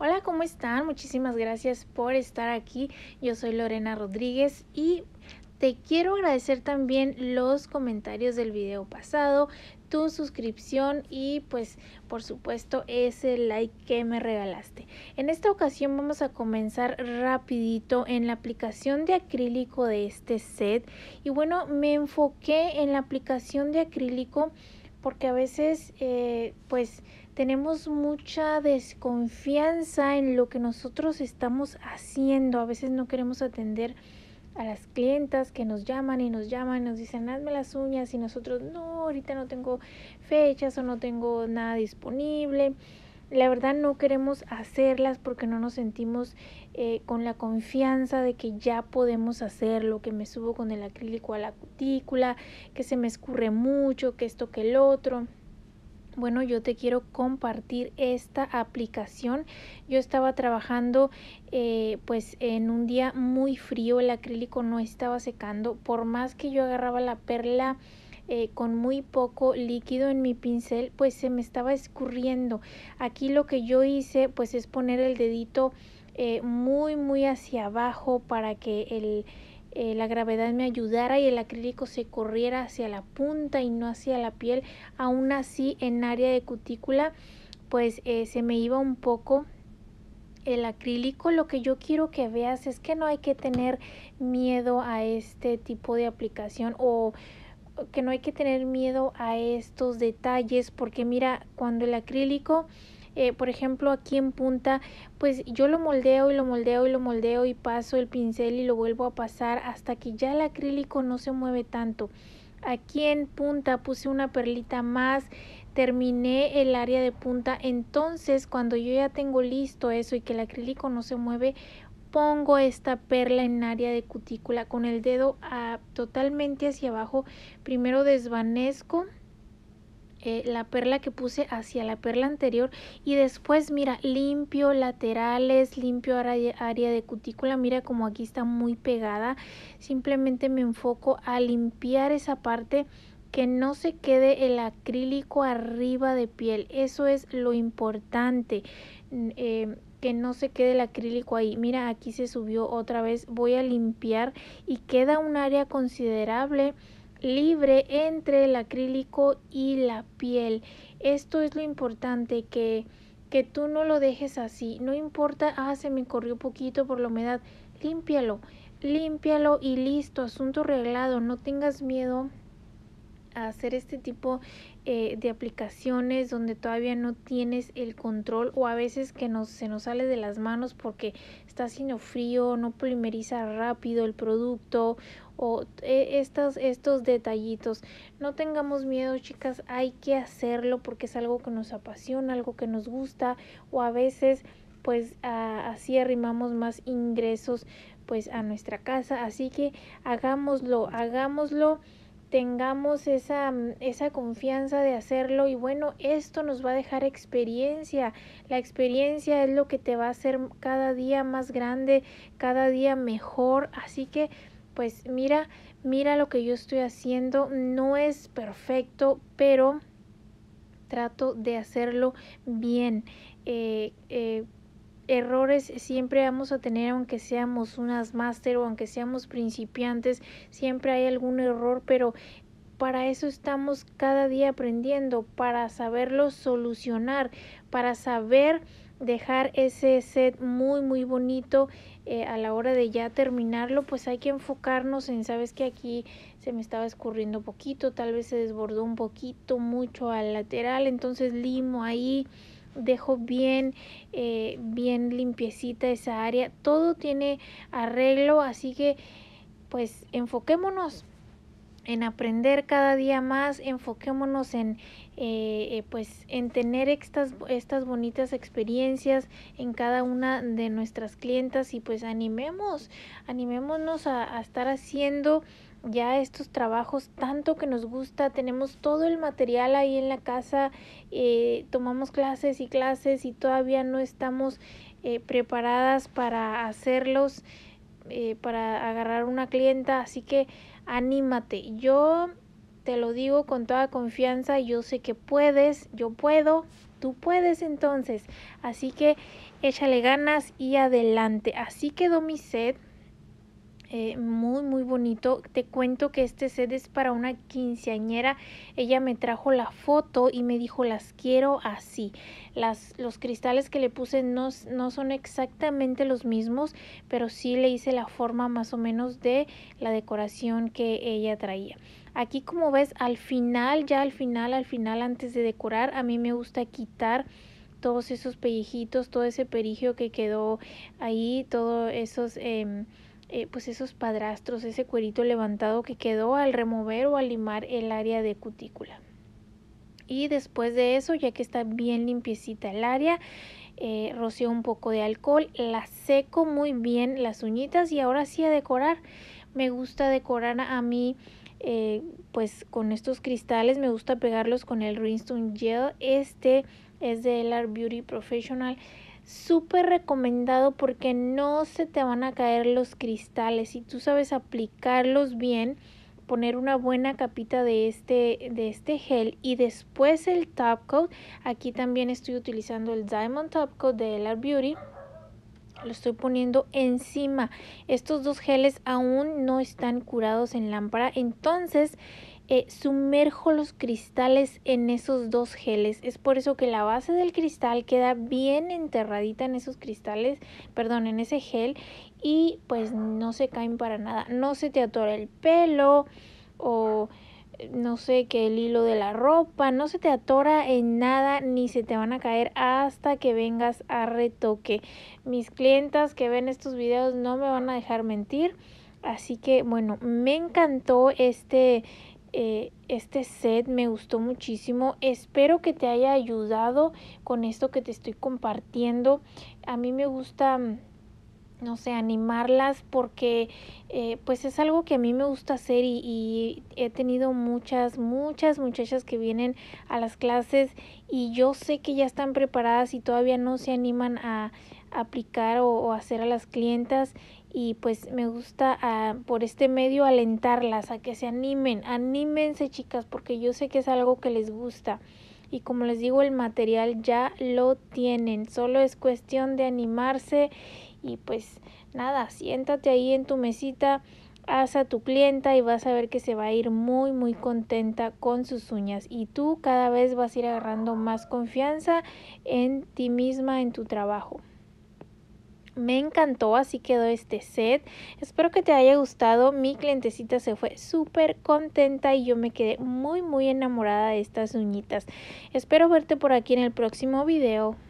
Hola, ¿cómo están? Muchísimas gracias por estar aquí. Yo soy Lorena Rodríguez y te quiero agradecer también los comentarios del video pasado, tu suscripción y pues por supuesto ese like que me regalaste. En esta ocasión vamos a comenzar rapidito en la aplicación de acrílico de este set y bueno me enfoqué en la aplicación de acrílico porque a veces eh, pues tenemos mucha desconfianza en lo que nosotros estamos haciendo. A veces no queremos atender a las clientas que nos llaman y nos llaman, y nos dicen, hazme las uñas y nosotros, no, ahorita no tengo fechas o no tengo nada disponible. La verdad no queremos hacerlas porque no nos sentimos eh, con la confianza de que ya podemos hacerlo, que me subo con el acrílico a la cutícula, que se me escurre mucho, que esto, que el otro bueno, yo te quiero compartir esta aplicación. Yo estaba trabajando eh, pues en un día muy frío, el acrílico no estaba secando, por más que yo agarraba la perla eh, con muy poco líquido en mi pincel, pues se me estaba escurriendo. Aquí lo que yo hice pues es poner el dedito eh, muy muy hacia abajo para que el eh, la gravedad me ayudara y el acrílico se corriera hacia la punta y no hacia la piel, aún así en área de cutícula pues eh, se me iba un poco el acrílico lo que yo quiero que veas es que no hay que tener miedo a este tipo de aplicación o que no hay que tener miedo a estos detalles porque mira cuando el acrílico eh, por ejemplo, aquí en punta, pues yo lo moldeo y lo moldeo y lo moldeo y paso el pincel y lo vuelvo a pasar hasta que ya el acrílico no se mueve tanto. Aquí en punta puse una perlita más, terminé el área de punta, entonces cuando yo ya tengo listo eso y que el acrílico no se mueve, pongo esta perla en área de cutícula con el dedo a, ah, totalmente hacia abajo, primero desvanezco eh, la perla que puse hacia la perla anterior y después mira limpio laterales limpio área de cutícula mira como aquí está muy pegada simplemente me enfoco a limpiar esa parte que no se quede el acrílico arriba de piel eso es lo importante eh, que no se quede el acrílico ahí mira aquí se subió otra vez voy a limpiar y queda un área considerable libre entre el acrílico y la piel. Esto es lo importante que que tú no lo dejes así. No importa, ah, se me corrió poquito por la humedad. Límpialo, límpialo y listo, asunto arreglado. No tengas miedo hacer este tipo eh, de aplicaciones donde todavía no tienes el control o a veces que nos, se nos sale de las manos porque está haciendo frío, no polimeriza rápido el producto o eh, estos, estos detallitos. No tengamos miedo, chicas, hay que hacerlo porque es algo que nos apasiona, algo que nos gusta o a veces pues así arrimamos más ingresos pues a nuestra casa así que hagámoslo hagámoslo tengamos mm, esa, confianza de hacerlo y bueno, esto nos va a dejar experiencia. La experiencia es lo que te va a hacer cada día más grande, cada día mejor. Así que, pues mira, mira lo que yo estoy haciendo. No es perfecto, pero trato de hacerlo bien. Eh, eh, errores siempre vamos a tener, aunque seamos unas máster o aunque seamos principiantes, siempre hay algún error, pero para eso estamos cada día aprendiendo, para saberlo solucionar, para saber dejar ese set muy muy bonito eh, a la hora de ya terminarlo pues hay que enfocarnos en sabes que aquí se me estaba escurriendo poquito tal vez se desbordó un poquito mucho al lateral entonces limo ahí dejo bien, eh, bien limpiecita esa área. Todo tiene arreglo, así que pues enfoquémonos en aprender cada día más, enfoquémonos en, eh, eh, pues, en tener estas, estas bonitas experiencias en cada una de nuestras clientas y pues animemos, animémonos a estar haciendo ya estos trabajos tanto que nos gusta, tenemos todo el material ahí en la casa, eh, tomamos clases y clases y todavía no estamos eh, preparadas para hacerlos, eh, para agarrar una clienta, así que anímate, yo te lo digo con toda confianza, yo sé que puedes, yo puedo, tú puedes entonces, así que échale ganas y adelante, así quedó mi set eh, muy muy bonito te cuento que este set es para una quinceañera ella me trajo la foto y me dijo las quiero así las los cristales que le puse no, son exactamente los mismos pero sí le hice la forma más o menos de la decoración que ella traía aquí como ves al final ya al final al final antes de decorar a mí me gusta quitar todos esos pellejitos todo ese perigio que quedó ahí todos esos em, eh, pues esos padrastros, ese cuerito levantado que quedó al remover o al limar el área de cutícula. Y después de eso, ya que está bien limpiecita el área, eh, un poco de alcohol, la seco muy bien las uñitas y ahora sí a decorar. Me gusta decorar a mí eh, pues con estos cristales, me gusta pegarlos con el Rhinestone Gel. Este es de LR Beauty Professional súper recomendado porque no se te van a caer los cristales. Si tú sabes aplicarlos bien, poner una buena capita de este, de este gel y después el top coat. Aquí también estoy utilizando el Diamond Top Coat de LR Beauty lo estoy poniendo encima. Estos dos geles aún no están curados en lámpara, entonces eh, sumerjo los cristales en esos dos geles. Es por eso que la base del cristal queda bien enterradita en esos cristales, perdón, en ese gel y pues no se caen para nada. No se te atora el pelo o no sé, que el hilo de la ropa, no se te atora en nada ni se te van a caer hasta que vengas a retoque. Mis clientas que ven estos videos no me van a dejar mentir. Así que bueno, me encantó este eh, este set me gustó muchísimo. Espero que te haya ayudado con esto que te estoy compartiendo. A mí me gusta mm, no sé, animarlas porque eh, pues es algo que a mí me gusta hacer y, y, he tenido muchas, muchas muchachas que vienen a las clases y yo sé que ya están preparadas y todavía no se animan a aplicar o, o hacer a las clientas y pues me gusta ah, por este medio alentarlas a que se animen, anímense chicas porque yo sé que es algo que les gusta y como les digo el material ya lo tienen solo es cuestión de animarse y pues nada siéntate ahí en tu mesita haz a tu clienta y vas a ver que se va a ir muy muy contenta con sus uñas y tú cada vez vas a ir agarrando más confianza en ti misma en tu trabajo me encantó, así quedó este set. Espero que te haya gustado. Mi clientecita se fue súper contenta y yo me quedé muy muy enamorada de estas uñitas. Espero verte por aquí en el próximo video.